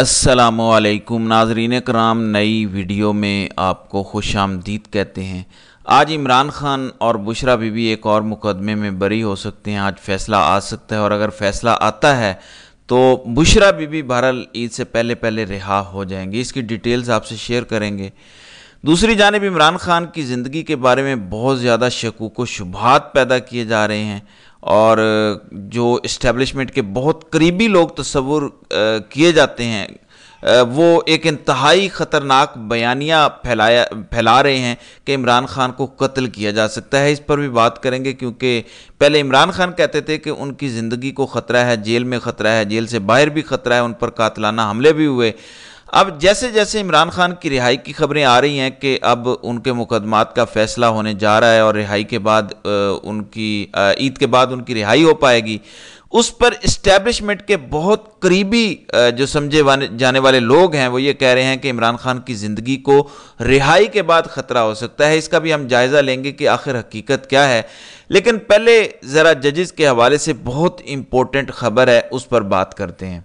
असलकुम नाजरीन कराम नई वीडियो में आपको खुश आमदीद कहते हैं आज इमरान खान और बुशरा बीबी एक और मुकदमे में बरी हो सकते हैं आज फैसला आ सकता है और अगर फैसला आता है तो बुशरा बीबी बहरल ईद से पहले पहले रिहा हो जाएंगी इसकी डिटेल्स आपसे शेयर करेंगे दूसरी जानब इमरान खान की ज़िंदगी के बारे में बहुत ज़्यादा शकूक व शुभात पैदा किए जा रहे हैं और जो इस्टेबलिशमेंट के बहुत करीबी लोग तस्वुर किए जाते हैं वो एक इंतहाई ख़तरनाक बयानियाँ फैलाया फैला रहे हैं कि इमरान खान को कत्ल किया जा सकता है इस पर भी बात करेंगे क्योंकि पहले इमरान खान कहते थे कि उनकी ज़िंदगी को ख़तरा है जेल में ख़तरा है जेल से बाहर भी ख़तरा है उन पर कातलाना हमले भी हुए अब जैसे जैसे इमरान खान की रिहाई की खबरें आ रही हैं कि अब उनके मुकदमात का फैसला होने जा रहा है और रिहाई के बाद उनकी ईद के बाद उनकी रिहाई हो पाएगी उस पर इस्टेब्लिशमेंट के बहुत करीबी जो समझे जाने वाले लोग हैं वो ये कह रहे हैं कि इमरान खान की ज़िंदगी को रिहाई के बाद ख़तरा हो सकता है इसका भी हम जायज़ा लेंगे कि आखिर हकीकत क्या है लेकिन पहले ज़रा जजेस के हवाले से बहुत इम्पोर्टेंट खबर है उस पर बात करते हैं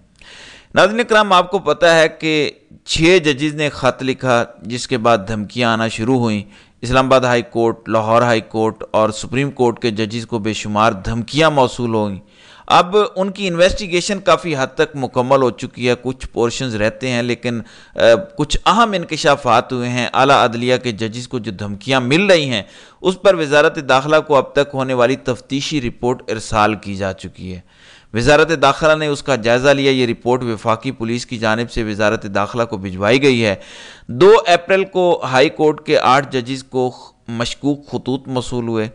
नाजन कराम आपको पता है कि छः जजेज़ ने ख़त लिखा जिसके बाद धमकियाँ आना शुरू हुई Islamabad high court Lahore high court और सुप्रीम कोर्ट के जजेज को बेशुमार धमकियाँ मौसू हुई अब उनकी इन्वेस्टिगेशन काफ़ी हद तक मुकम्मल हो चुकी है कुछ पोर्शंस रहते हैं लेकिन आ, कुछ अहम इनकशाफात हुए हैं अला अदलिया के जजेस को जो धमकियाँ मिल रही हैं उस पर वजारत दाखिला को अब तक होने वाली तफ्तीशी रिपोर्ट इरसाल की जा चुकी है वजारत दाखिला ने उसका जायज़ा लिया ये रिपोर्ट वफाकी पुलिस की जानब से वजारत दाखिला को भिजवाई गई है दो अप्रैल को हाई कोर्ट के आठ जजिस को मशकूक खतूत मौसू हुए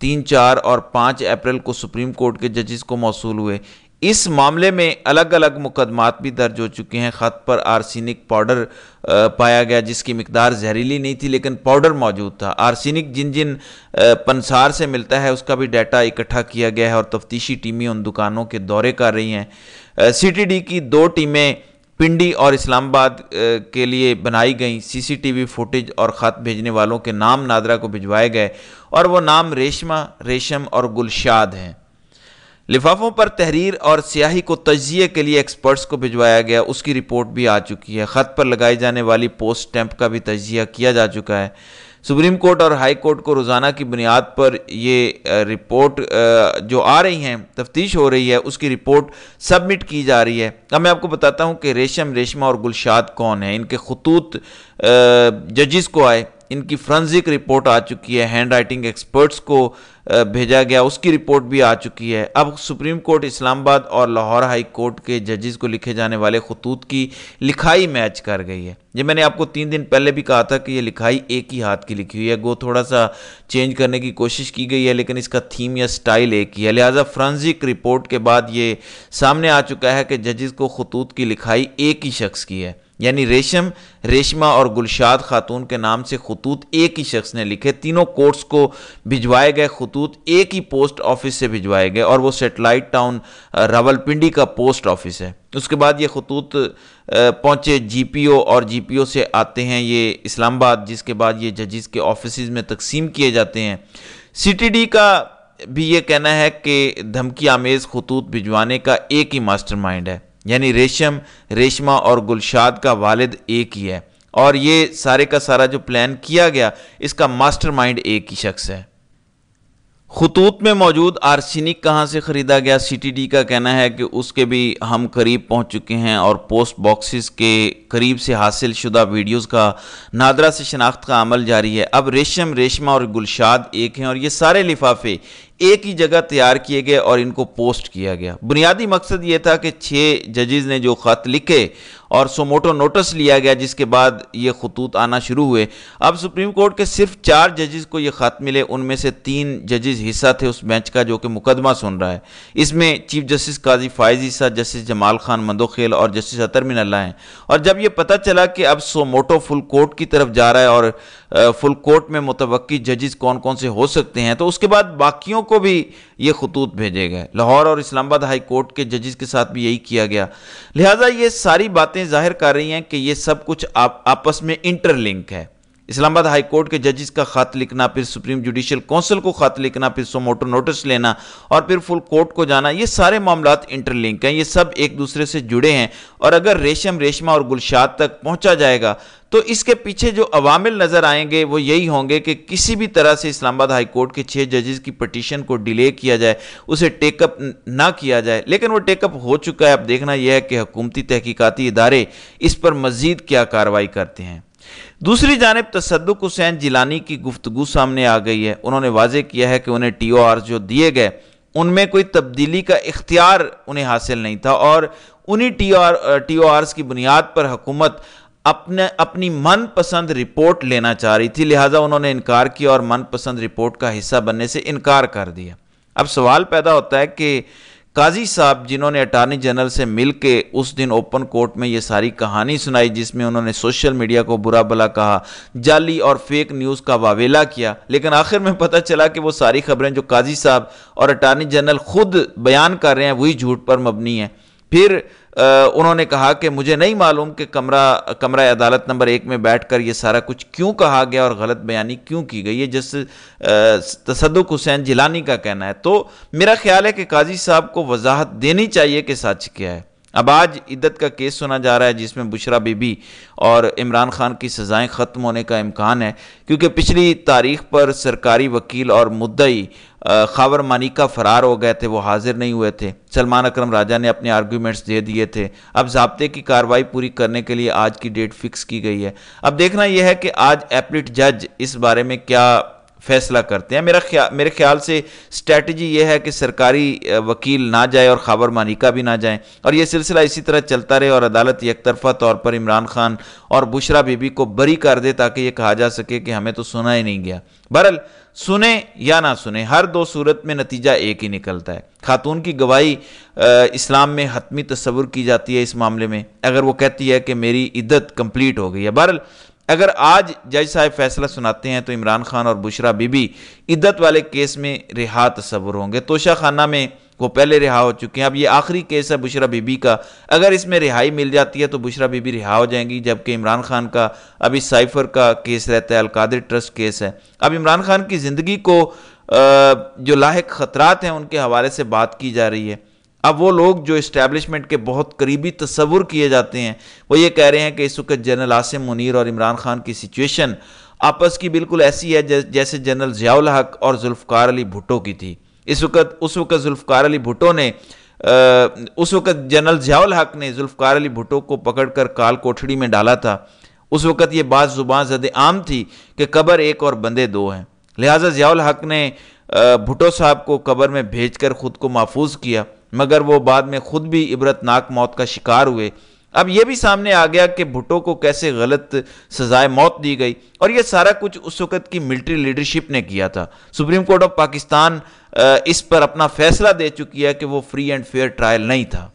तीन चार और पाँच अप्रैल को सुप्रीम कोर्ट के जजिस को मौसू हुए इस मामले में अलग अलग मुकदमात भी दर्ज हो चुके हैं ख़त पर आर्सेनिक पाउडर पाया गया जिसकी मकदार जहरीली नहीं थी लेकिन पाउडर मौजूद था आर्सेनिक जिन जिन पंसार से मिलता है उसका भी डाटा इकट्ठा किया गया है और तफ्तीशी टीमें उन दुकानों के दौरे कर रही हैं सीटीडी की दो टीमें पिंडी और इस्लामाबाद के लिए बनाई गई सीसीटीवी फुटेज और ख़त भेजने वालों के नाम नादरा को भिजवाए गए और वो नाम रेशमा रेशम और गुलशाद हैं लिफाफों पर तहरीर और स्याही को तजिए के लिए एक्सपर्ट्स को भिजवाया गया उसकी रिपोर्ट भी आ चुकी है ख़त पर लगाई जाने वाली पोस्ट स्टैंप का भी तजिया किया जा चुका है सुप्रीम कोर्ट और हाई कोर्ट को रोज़ाना की बुनियाद पर ये रिपोर्ट जो आ रही हैं तफ्तीश हो रही है उसकी रिपोर्ट सबमिट की जा रही है अब मैं आपको बताता हूँ कि रेशम रेशमा और गुलशाद कौन है इनके खतूत जजिस को आए इनकी फ्रेंसिक रिपोर्ट आ चुकी है हैंड राइटिंग एक्सपर्ट्स को भेजा गया उसकी रिपोर्ट भी आ चुकी है अब सुप्रीम कोर्ट इस्लामाबाद और लाहौर हाई कोर्ट के जजेस को लिखे जाने वाले खतूत की लिखाई मैच कर गई है ये मैंने आपको तीन दिन पहले भी कहा था कि ये लिखाई एक ही हाथ की लिखी हुई है वो थोड़ा सा चेंज करने की कोशिश की गई है लेकिन इसका थीम या स्टाइल एक ही है लिहाजा फ्रांसिक रिपोर्ट के बाद ये सामने आ चुका है कि जजेस को खतूत की लिखाई एक ही शख्स की है यानी रेशम रेशमा और गुलशाद खातून के नाम से खतूत एक ही शख्स ने लिखे तीनों कोर्ट्स को भिजवाए गए खतूत एक ही पोस्ट ऑफिस से भिजवाए गए और वो सेटेलाइट टाउन रावलपिंडी का पोस्ट ऑफिस है उसके बाद ये खतूत पहुँचे जीपीओ और जीपीओ से आते हैं ये इस्लामाबाद जिसके बाद ये जजिस के ऑफिस में तकसीम किए जाते हैं सी का भी ये कहना है कि धमकी आमेज़ खतूत भिजवाने का एक ही मास्टरमाइंड है यानी रेशम रेशमा और गुलशाद का वालिद एक ही है और ये सारे का सारा जो प्लान किया गया इसका मास्टरमाइंड एक ही शख्स है खतूत में मौजूद आर्सेनिक कहाँ से ख़रीदा गया सीटीडी का कहना है कि उसके भी हम करीब पहुँच चुके हैं और पोस्ट बॉक्सेस के करीब से हासिल शुदा वीडियोस का नादरा से शनाख्त का अमल जारी है अब रेशम रेशमा और गुलशाद एक हैं और ये सारे लिफाफे एक ही जगह तैयार किए गए और इनको पोस्ट किया गया बुनियादी मकसद ये था कि छः जजेज़ ने जो ख़त लिखे और सोमोटो नोटिस लिया गया जिसके बाद ये खतूत आना शुरू हुए अब सुप्रीम कोर्ट के सिर्फ चार जजेस को ये ख़त मिले उनमें से तीन जजेज हिस्सा थे उस बेंच का जो कि मुकदमा सुन रहा है इसमें चीफ जस्टिस काजी फायज हिस्सा जस्टिस जमाल खान मंदोखेल और जस्टिस अतर मिन अल्लाह हैं और जब ये पता चला कि अब सोमोटो फुल कोर्ट की तरफ जा रहा है और फुल कोर्ट में मुतवकी जजेज कौन कौन से हो सकते हैं तो उसके बाद बाकियों को भी ये खतूत भेजे गए लाहौर और इस्लामाबाद हाई कोर्ट के जजेस के साथ भी यही किया गया लिहाजा ये सारी बातें जाहिर कर रही हैं कि ये सब कुछ आप, आपस में इंटरलिंक है इस्लामाबाद हाई कोर्ट के जजेस का खत लिखना फिर सुप्रीम जुडिशल काउंसिल को खत लिखना फिर सो मोटो नोटिस लेना और फिर फुल कोर्ट को जाना ये सारे मामला इंटरलिंक हैं ये सब एक दूसरे से जुड़े हैं और अगर रेशम रेशमा और गुलशाद तक पहुंचा जाएगा तो इसके पीछे जो अवामिल नज़र आएंगे वो यही होंगे कि किसी भी तरह से इस्लामाबाद हाई कोर्ट के छः जजेस की पटिशन को डिले किया जाए उसे टेकअप ना किया जाए लेकिन वो टेकअप हो चुका है अब देखना यह है कि हकूमती तहकीकती इदारे इस पर मजीद क्या कार्रवाई करते हैं दूसरी जानब तसदुक हुसैन जिलानी की गुफ्तगु सामने आ गई है उन्होंने वाजे किया है कि उन्हें टी ओ आर जो दिए गए उनमें कोई तब्दीली का इख्तियार उन्हें हासिल नहीं था और उन्हीं T R T O R की बुनियाद पर हुकूमत अपने अपनी मनपसंद रिपोर्ट लेना चाह रही थी लिहाजा उन्होंने इनकार किया और मनपसंद रिपोर्ट का हिस्सा बनने से इनकार कर दिया अब सवाल पैदा होता है कि काजी साहब जिन्होंने अटारनी जनरल से मिल के उस दिन ओपन कोर्ट में ये सारी कहानी सुनाई जिसमें उन्होंने सोशल मीडिया को बुरा भला कहा जाली और फेक न्यूज़ का वावेला किया लेकिन आखिर में पता चला कि वो सारी खबरें जो काजी साहब और अटारनी जनरल खुद बयान कर रहे हैं वही झूठ पर मबनी है फिर उन्होंने कहा कि मुझे नहीं मालूम कि कमरा कमरा अदालत नंबर एक में बैठकर ये सारा कुछ क्यों कहा गया और गलत बयानी क्यों की गई है जिस तसदुक हुसैन जिलानी का कहना है तो मेरा ख्याल है कि काजी साहब को वजाहत देनी चाहिए कि सच क्या है अब आज इद्दत का केस सुना जा रहा है जिसमें बुशरा बीबी और इमरान खान की सज़ाएं ख़त्म होने का इम्कान है क्योंकि पिछली तारीख पर सरकारी वकील और मुद्दई खावर मानिका फ़रार हो गए थे वो हाज़िर नहीं हुए थे सलमान अकरम राजा ने अपने आर्ग्यूमेंट्स दे दिए थे अब जबते की कार्रवाई पूरी करने के लिए आज की डेट फिक्स की गई है अब देखना यह है कि आज एप्लिट जज इस बारे में क्या फैसला करते हैं मेरा ख्या मेरे ख्याल से स्ट्रेटजी ये है कि सरकारी वकील ना जाए और खबर मानिका भी ना जाए और ये सिलसिला इसी तरह चलता रहे और अदालत यकतरफा तौर पर इमरान खान और बुशरा बीबी को बरी कर दे ताकि ये कहा जा सके कि हमें तो सुना ही नहीं गया बहरल सुने या ना सुने हर दो सूरत में नतीजा एक ही निकलता है खातून की गवाही इस्लाम में हतमी तस्वुर की जाती है इस मामले में अगर वो कहती है कि मेरी इद्दत कंप्लीट हो गई है बहरल अगर आज जज साहब फैसला सुनाते हैं तो इमरान खान और बुशरा बीबी इद्दत वाले केस में रिहा तस्वुर होंगे तोशा खाना में वो पहले रिहा हो चुके हैं अब ये आखिरी केस है बुशरा बीबी का अगर इसमें रिहाई मिल जाती है तो बुशरा बीबी रिहा हो जाएंगी जबकि इमरान खान का अभी साइफर का केस रहता है अलकादिर ट्रस्ट केस है अब इमरान खान की ज़िंदगी को जो लाक ख़तरात हैं उनके हवाले से बात की जा रही है अब वो लोग जो इस्टेब्लिशमेंट के बहुत करीबी तस्वुर किए जाते हैं वो ये कह रहे हैं कि इस वक्त जनरल आसिम मुनीर और इमरान खान की सिचुएशन आपस की बिल्कुल ऐसी है जैसे जनरल जियाउल हक और जुल्फ़ार अली भुट्टो की थी इस वक्त उस वक्त जुल्फ़ार अली भुट्टो ने आ, उस वक्त जनरल जियाउल हक ने जुल्फ़ार अली भुट्टो को पकड़कर काल कोठड़ी में डाला था उस वक्त ये बात ज़ुबान जद आम थी कि कबर एक और बंदे दो हैं लिहाजा जियाउल हक ने भुट्टो साहब को कबर में कर ख़ुद को महफूज किया मगर वो बाद में खुद भी इबरतनाक मौत का शिकार हुए अब यह भी सामने आ गया कि भुट्टो को कैसे गलत सजाए मौत दी गई और यह सारा कुछ उस वक्त की मिलिट्री लीडरशिप ने किया था सुप्रीम कोर्ट ऑफ पाकिस्तान इस पर अपना फैसला दे चुकी है कि वो फ्री एंड फेयर ट्रायल नहीं था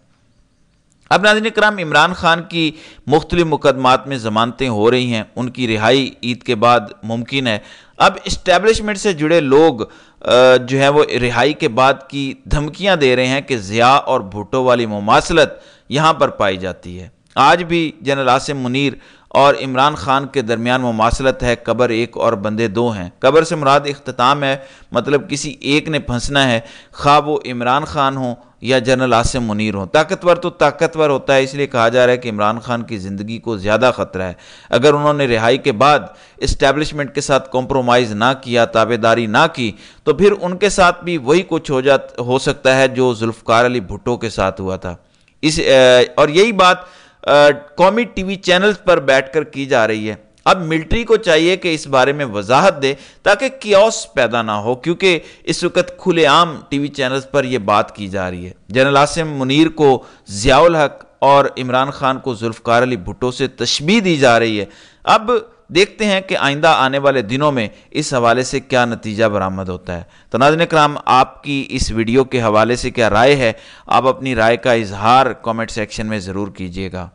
अब नाजिन कराम इमरान खान की मुख्तलि मुकदमात में जमानतें हो रही हैं उनकी रिहाई ईद के बाद मुमकिन है अब इस्टेबलिशमेंट से जुड़े लोग जो है वो रिहाई के बाद की धमकियाँ दे रहे हैं कि ज़िया और भुटो वाली मुमासलत यहाँ पर पाई जाती है आज भी जनरल आसिम मुनीर और इमरान खान के दरमियान ममासलत है कबर एक और बंदे दो हैं कबर से मुराद अख्ताम है मतलब किसी एक ने फंसना है खा वो इमरान खान हो या जनरल आसिम मुनीर हों ताकतवर तो ताकतवर होता है इसलिए कहा जा रहा है कि इमरान खान की ज़िंदगी को ज़्यादा ख़तरा है अगर उन्होंने रिहाई के बाद इस्टेबलिशमेंट के साथ कॉम्प्रोमाइज़ ना किया ताबेदारी ना की तो फिर उनके साथ भी वही कुछ हो जा हो सकता है जो जुल्फ़ार अली भुट्टो के साथ हुआ था इस और यही बात कौमी टीवी चैनल्स पर बैठकर की जा रही है अब मिलिट्री को चाहिए कि इस बारे में वजाहत दे ताकि क्योस पैदा ना हो क्योंकि इस वक्त खुलेआम टीवी चैनल्स पर यह बात की जा रही है जनरल आसिम मुनीर को जियाउल हक और इमरान खान को जुल्फ़कार अली भुटो से तशबी दी जा रही है अब देखते हैं कि आइंदा आने वाले दिनों में इस हवाले से क्या नतीजा बरामद होता है तो नाजन कराम आपकी इस वीडियो के हवाले से क्या राय है आप अपनी राय का इजहार कमेंट सेक्शन में ज़रूर कीजिएगा